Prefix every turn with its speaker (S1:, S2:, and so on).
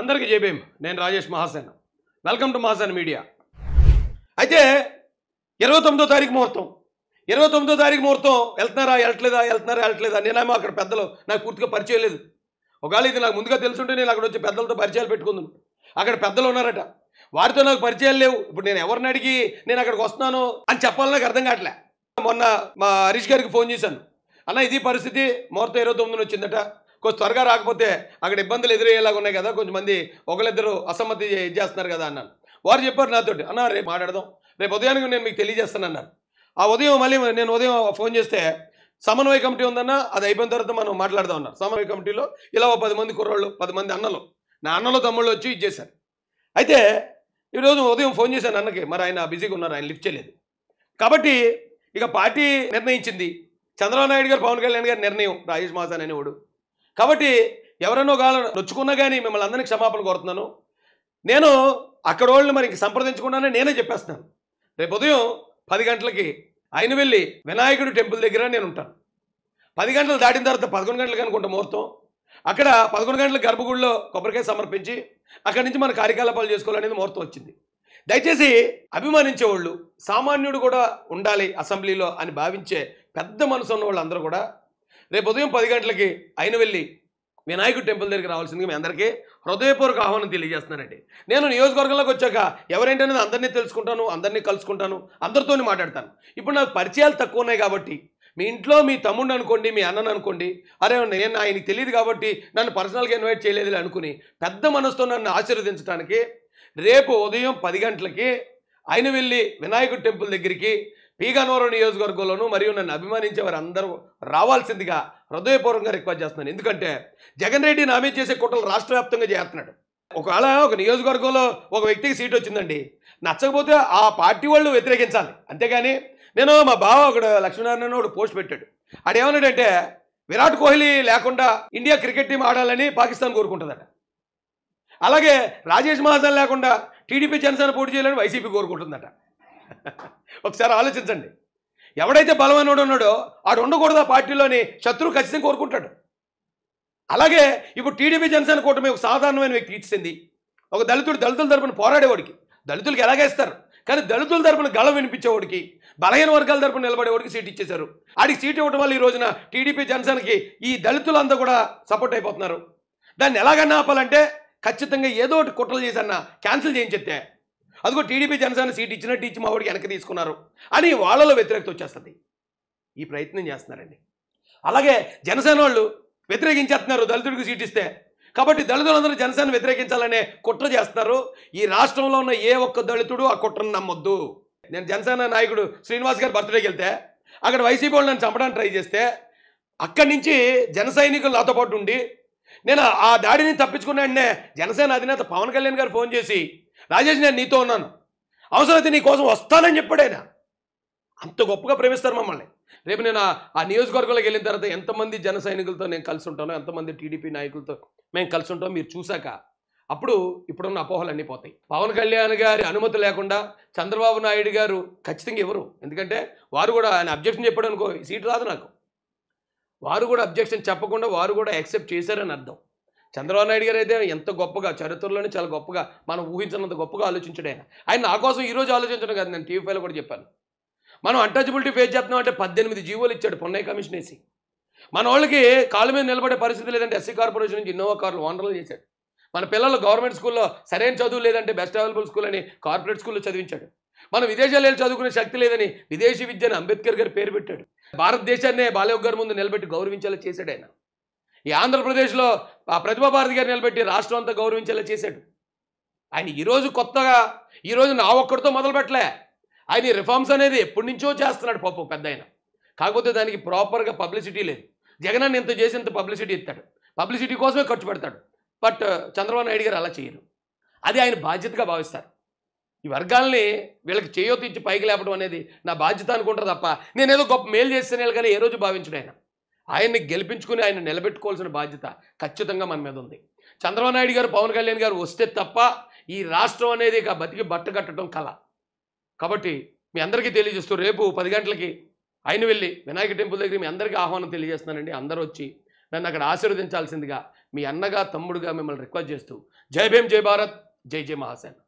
S1: అందరికీ జేబీఎం నేను Rajesh Mahasena welcome to Mahasena media అయితే ఇరవై తొమ్మిదో తారీఖు ముహూర్తం ఇరవై తొమ్మిదో తారీఖు ముహూర్తం వెళ్తున్నారా వెళ్ళట్లేదా వెళ్తున్నారా వెళ్ళట్లేదా నేనేమో అక్కడ పెద్దలు నాకు పూర్తిగా పరిచయం లేదు ఒకవేళ ఇది నాకు ముందుగా తెలుసుంటే నేను అక్కడ వచ్చి పెద్దలతో పరిచయాలు పెట్టుకుందాను అక్కడ పెద్దలు ఉన్నారట వారితో నాకు పరిచయాలు లేవు ఇప్పుడు నేను ఎవరిని అడిగి నేను అక్కడికి వస్తున్నాను అని చెప్పాలని నాకు అర్థం కావట్లే మొన్న మా హరీష్ గారికి ఫోన్ చేశాను అన్న ఇది పరిస్థితి ముహూర్తం ఇరవై తొమ్మిది వచ్చిందట కొంచెం త్వరగా రాకపోతే అక్కడ ఇబ్బందులు ఎదురయ్యేలాగా ఉన్నాయి కదా కొంచెం మంది ఒకరిద్దరు అసమ్మతి చేస్తున్నారు కదా అన్నాను వారు చెప్పారు నాతో అన్న రేపు మాట్లాడదాం రేపు ఉదయానికి నేను మీకు తెలియజేస్తాను అన్నారు ఆ ఉదయం మళ్ళీ నేను ఉదయం ఫోన్ చేస్తే సమన్వయ కమిటీ ఉందన్న అది అయిపోయిన తర్వాత మనం మాట్లాడదాం అన్నారు సమన్వయ కమిటీలో ఇలా ఓ పది మంది కుర్రోళ్ళు పది మంది అన్నలు నా అన్నలు తమ్ముళ్ళు వచ్చి ఇచ్చేశారు అయితే ఈరోజు ఉదయం ఫోన్ చేశాను అన్నకి మరి ఆయన బిజీగా ఉన్నారు ఆయన లిఫ్ట్ చేయలేదు కాబట్టి ఇక పార్టీ నిర్ణయించింది చంద్రబాబు నాయుడు గారు పవన్ కళ్యాణ్ గారి నిర్ణయం రాజేష్ మాసాన్ అనేవాడు కాబట్టి ఎవరైనా కాల నొచ్చుకున్నా కానీ మిమ్మల్ని అందరినీ క్షమాపణ కోరుతున్నాను నేను అక్కడ వాళ్ళని మరి సంప్రదించకుండానే నేనే చెప్పేస్తున్నాను రేపు ఉదయం పది గంటలకి ఆయన వెళ్ళి వినాయకుడు టెంపుల్ దగ్గర నేను ఉంటాను పది గంటలు దాటిన తర్వాత పదకొండు గంటలకు అనుకుంటా ముహూర్తం అక్కడ పదకొండు గంటల గర్భగుడిలో కొబ్బరికాయ సమర్పించి అక్కడి నుంచి మన కార్యకలాపాలు చేసుకోవాలనేది ముహూర్తం వచ్చింది దయచేసి అభిమానించే వాళ్ళు సామాన్యుడు కూడా ఉండాలి అసెంబ్లీలో అని భావించే పెద్ద మనసు ఉన్న వాళ్ళందరూ కూడా రేపు ఉదయం పది గంటలకి ఆయన వెళ్ళి వినాయకుడు టెంపుల్ దగ్గరికి రావాల్సిందిగా మీ అందరికీ హృదయపూర్వక ఆహ్వానం తెలియజేస్తున్నానండి నేను నియోజకవర్గంలోకి వచ్చాక ఎవరేంటనేది అందరినీ తెలుసుకుంటాను అందరినీ కలుసుకుంటాను అందరితో మాట్లాడతాను ఇప్పుడు నాకు పరిచయాలు తక్కువ ఉన్నాయి కాబట్టి మీ ఇంట్లో మీ తమ్ముడు అనుకోండి మీ అన్నను అనుకోండి అరే నేను ఆయనకి తెలియదు కాబట్టి నన్ను పర్సనల్గా ఇన్వైట్ చేయలేదు అనుకుని పెద్ద మనసుతో నన్ను ఆశీర్వదించడానికి రేపు ఉదయం పది గంటలకి ఆయన వెళ్ళి వినాయకుడు టెంపుల్ దగ్గరికి పీగనూరు నియోజకవర్గంలోనూ మరియు నన్ను అభిమానించే వారందరూ రావాల్సిందిగా హృదయపూర్వకంగా రిక్వెస్ట్ చేస్తున్నాను ఎందుకంటే జగన్ రెడ్డి నామీ చేసే కుట్రలు రాష్ట్ర వ్యాప్తంగా చేస్తున్నాడు ఒకవేళ ఒక నియోజకవర్గంలో ఒక వ్యక్తికి సీట్ వచ్చిందండి నచ్చకపోతే ఆ పార్టీ వాళ్ళు వ్యతిరేకించాలి అంతేగాని నేను మా బావ ఒకడు లక్ష్మీనారాయణ ఒకడు పోస్ట్ పెట్టాడు ఆడేమన్నాడంటే విరాట్ కోహ్లీ లేకుండా ఇండియా క్రికెట్ టీం ఆడాలని పాకిస్తాన్ కోరుకుంటుందట అలాగే రాజేష్ మహాజన్ లేకుండా టీడీపీ జనసేన పోటీ చేయాలని వైసీపీ కోరుకుంటుందట ఒకసారి ఆలోచించండి ఎవడైతే బలమైనడు ఉన్నాడో ఆడు ఉండకూడదు ఆ పార్టీలోని శత్రువు ఖచ్చితంగా కోరుకుంటాడు అలాగే ఇప్పుడు టీడీపీ జనసేన కూటమి ఒక సాధారణమైన వ్యక్తి ఇచ్చింది ఒక దళితుడు దళితుల తరపున పోరాడేవాడికి దళితులకు ఇస్తారు కానీ దళితుల తరపున గళం వినిపించేవాడికి బలహీన వర్గాల తరపున నిలబడేవాడికి సీట్ ఇచ్చేశారు ఆడికి సీట్ ఇవ్వడం వల్ల ఈ రోజున టీడీపీ జనసేనకి ఈ దళితులంతా కూడా సపోర్ట్ అయిపోతున్నారు దాన్ని ఎలాగన్నా ఆపాలంటే ఖచ్చితంగా ఏదో ఒకటి కుట్రలు చేసన్నా క్యాన్సిల్ చేయించేస్తే అదిగో టీడీపీ జనసేన సీట్ ఇచ్చినట్టు ఇచ్చి మా వాడికి వెనక్కి తీసుకున్నారు అని వాళ్ళలో వ్యతిరేకత వచ్చేస్తుంది ఈ ప్రయత్నం చేస్తున్నారండి అలాగే జనసేన వాళ్ళు వ్యతిరేకించేస్తున్నారు దళితుడికి సీట్ ఇస్తే కాబట్టి దళితులందరూ జనసేన వ్యతిరేకించాలనే కుట్ర చేస్తున్నారు ఈ రాష్ట్రంలో ఉన్న ఏ ఒక్క దళితుడు ఆ కుట్రను నమ్మొద్దు నేను జనసేన నాయకుడు శ్రీనివాస్ గారి బర్త్డేకి వెళ్తే అక్కడ వైసీపీ వాళ్ళు నన్ను చంపడానికి ట్రై చేస్తే అక్కడి నుంచి జన సైనికులు నాతో పాటు ఉండి నేను ఆ దాడిని తప్పించుకున్న వెంటనే జనసేన అధినేత పవన్ కళ్యాణ్ గారు ఫోన్ చేసి రాజేష్ నేను నీతో ఉన్నాను అవసరమైతే నీ కోసం వస్తానని చెప్పాడైనా అంత గొప్పగా ప్రేమిస్తారు మమ్మల్ని రేపు నేను ఆ నియోజకవర్గంలోకి వెళ్ళిన తర్వాత ఎంతమంది జన సైనికులతో నేను కలిసి ఉంటానో ఎంతమంది టీడీపీ నాయకులతో మేము కలిసి ఉంటాం మీరు చూశాక అప్పుడు ఇప్పుడున్న అపోహలు అన్నీ పోతాయి పవన్ కళ్యాణ్ గారి అనుమతి లేకుండా చంద్రబాబు నాయుడు గారు ఖచ్చితంగా ఇవ్వరు ఎందుకంటే వారు కూడా ఆయన అబ్జెక్షన్ చెప్పాడు అనుకో సీట్ రాదు నాకు వారు కూడా అబ్జెక్షన్ చెప్పకుండా వారు కూడా యాక్సెప్ట్ చేశారని అర్థం చంద్రబాబు నాయుడు గారు అయితే ఎంత గొప్పగా చరిత్రలోనే చాలా గొప్పగా మనం ఊహించినంత గొప్పగా ఆలోచించడం ఆయన ఆయన నా కోసం ఈరోజు ఆలోచించడం కాదు నేను టీవీలో కూడా చెప్పాను మనం అంటచబిలిటీ ఫేస్ చేస్తున్నాం అంటే పద్దెనిమిది జీవోలు ఇచ్చాడు పొన్నయ్య కమిషన్ వేసి మన వాళ్ళకి కాళ్ళ మీద నిలబడే పరిస్థితి లేదంటే ఎస్సీ కార్పొరేషన్ నుంచి ఇన్నోవా కార్లు వనరులు చేశాడు మన పిల్లలు గవర్నమెంట్ స్కూల్లో సరైన చదువు లేదంటే బెస్ట్ అవైలబుల్ స్కూల్ అని కార్పొరేట్ స్కూల్లో చదివించాడు మనం విదేశాలు వెళ్ళి చదువుకునే శక్తి లేదని విదేశీ విద్యను అంబేద్కర్ గారు పేరు పెట్టాడు భారతదేశాన్నే బాలయోగ్ గారి ముందు నిలబెట్టి గౌరవించేలా చేశాడు ఆయన ఈ ఆంధ్రప్రదేశ్లో ఆ ప్రతిభాభారతి గారు నిలబెట్టి రాష్ట్రం అంతా గౌరవించేలా చేశాడు ఆయన ఈరోజు కొత్తగా ఈరోజు నా ఒక్కడితో మొదలుపెట్టలే ఆయన రిఫార్మ్స్ అనేది ఎప్పటి నుంచో చేస్తున్నాడు పప్పు పెద్ద కాకపోతే దానికి ప్రాపర్గా పబ్లిసిటీ లేదు జగనాన్ని ఇంత చేసి ఇంత పబ్లిసిటీ ఇస్తాడు పబ్లిసిటీ కోసమే ఖర్చు పెడతాడు బట్ uh, చంద్రబాబు నాయుడు గారు అలా చేయరు అది ఆయన బాధ్యతగా భావిస్తారు ఈ వర్గాల్ని వీళ్ళకి ఇచ్చి పైకి లేపడం అనేది నా బాధ్యత అనుకుంటారు తప్ప నేనేదో గొప్ప మేలు చేస్తే నేను కానీ ఏ రోజు భావించడం ఆయన ఆయన్ని గెలిపించుకుని ఆయన నిలబెట్టుకోవాల్సిన బాధ్యత ఖచ్చితంగా మన మీద ఉంది చంద్రబాబు నాయుడు గారు పవన్ కళ్యాణ్ గారు వస్తే తప్ప ఈ రాష్ట్రం అనేది ఇక బతికి బట్టగట్టడం కళ కాబట్టి మీ అందరికీ తెలియజేస్తూ రేపు పది గంటలకి ఆయన వెళ్ళి వినాయక టెంపుల్ దగ్గర మీ అందరికీ ఆహ్వానం తెలియజేస్తున్నానండి అందరూ వచ్చి నన్ను అక్కడ ఆశీర్వదించాల్సిందిగా మీ అన్నగా తమ్ముడుగా మిమ్మల్ని రిక్వెస్ట్ చేస్తూ జై భీమ్ జై భారత్ జై జై మహాసేన్